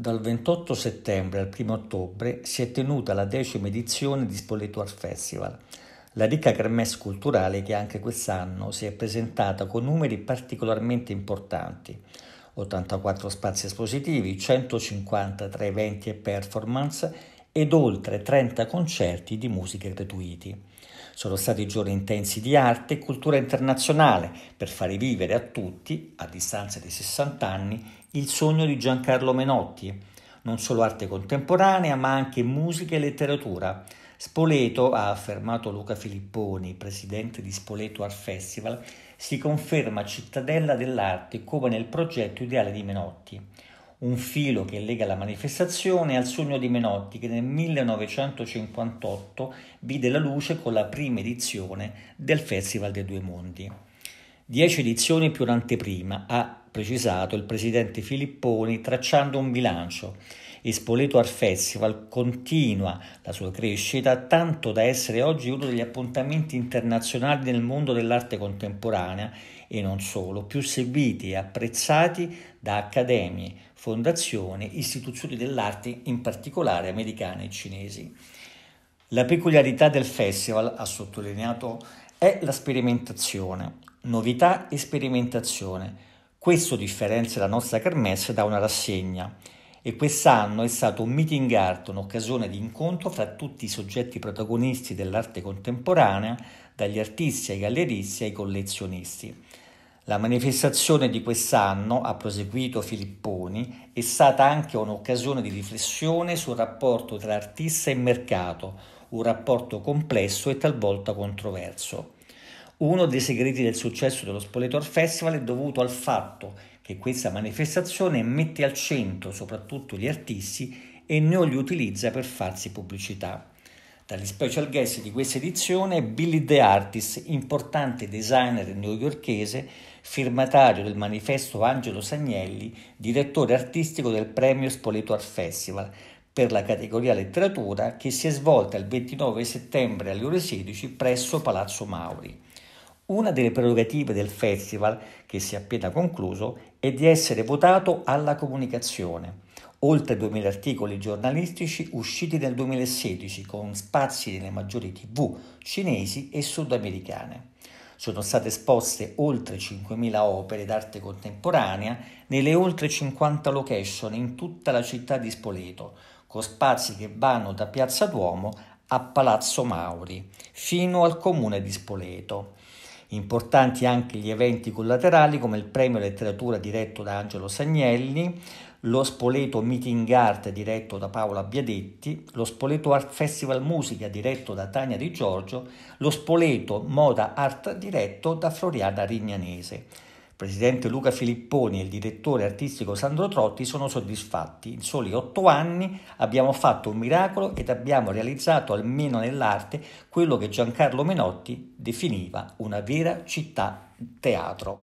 Dal 28 settembre al 1 ottobre si è tenuta la decima edizione di Spoleto Art Festival, la ricca kermesse culturale che anche quest'anno si è presentata con numeri particolarmente importanti. 84 spazi espositivi, 150 tra eventi e performance ed oltre 30 concerti di musiche gratuiti. Sono stati giorni intensi di arte e cultura internazionale per fare vivere a tutti, a distanza di 60 anni, il sogno di Giancarlo Menotti. Non solo arte contemporanea, ma anche musica e letteratura. Spoleto, ha affermato Luca Filipponi, presidente di Spoleto Art Festival, si conferma cittadella dell'arte come nel progetto ideale di Menotti un filo che lega la manifestazione al sogno di Menotti che nel 1958 vide la luce con la prima edizione del Festival dei Due Mondi. Dieci edizioni più un'anteprima, ha precisato il presidente Filipponi tracciando un bilancio e Spoleto Art Festival continua la sua crescita tanto da essere oggi uno degli appuntamenti internazionali nel mondo dell'arte contemporanea e non solo, più seguiti e apprezzati da accademie, fondazioni, istituzioni dell'arte, in particolare americane e cinesi. La peculiarità del festival, ha sottolineato, è la sperimentazione, novità e sperimentazione. Questo differenzia la nostra kermesse da una rassegna e quest'anno è stato un meeting art, un'occasione di incontro fra tutti i soggetti protagonisti dell'arte contemporanea, dagli artisti ai galleristi ai collezionisti. La manifestazione di quest'anno, ha proseguito Filipponi, è stata anche un'occasione di riflessione sul rapporto tra artista e mercato, un rapporto complesso e talvolta controverso. Uno dei segreti del successo dello Spoletor Festival è dovuto al fatto che questa manifestazione mette al centro soprattutto gli artisti e non li utilizza per farsi pubblicità. Tra gli special guest di questa edizione è Billy The Artist, importante designer newyorkese, firmatario del manifesto Angelo Sagnelli, direttore artistico del premio Spoleto Art Festival per la categoria letteratura che si è svolta il 29 settembre alle ore 16 presso Palazzo Mauri. Una delle prerogative del festival, che si è appena concluso, è di essere votato alla comunicazione. Oltre 2000 articoli giornalistici usciti nel 2016 con spazi nelle maggiori tv cinesi e sudamericane. Sono state esposte oltre 5.000 opere d'arte contemporanea nelle oltre 50 location in tutta la città di Spoleto, con spazi che vanno da Piazza Duomo a Palazzo Mauri, fino al comune di Spoleto. Importanti anche gli eventi collaterali come il premio letteratura diretto da Angelo Sagnelli, lo Spoleto Meeting Art diretto da Paola Biadetti, lo Spoleto Art Festival Musica diretto da Tania Di Giorgio, lo Spoleto Moda Art diretto da Floriana Rignanese presidente Luca Filipponi e il direttore artistico Sandro Trotti sono soddisfatti. In soli otto anni abbiamo fatto un miracolo ed abbiamo realizzato almeno nell'arte quello che Giancarlo Menotti definiva una vera città teatro.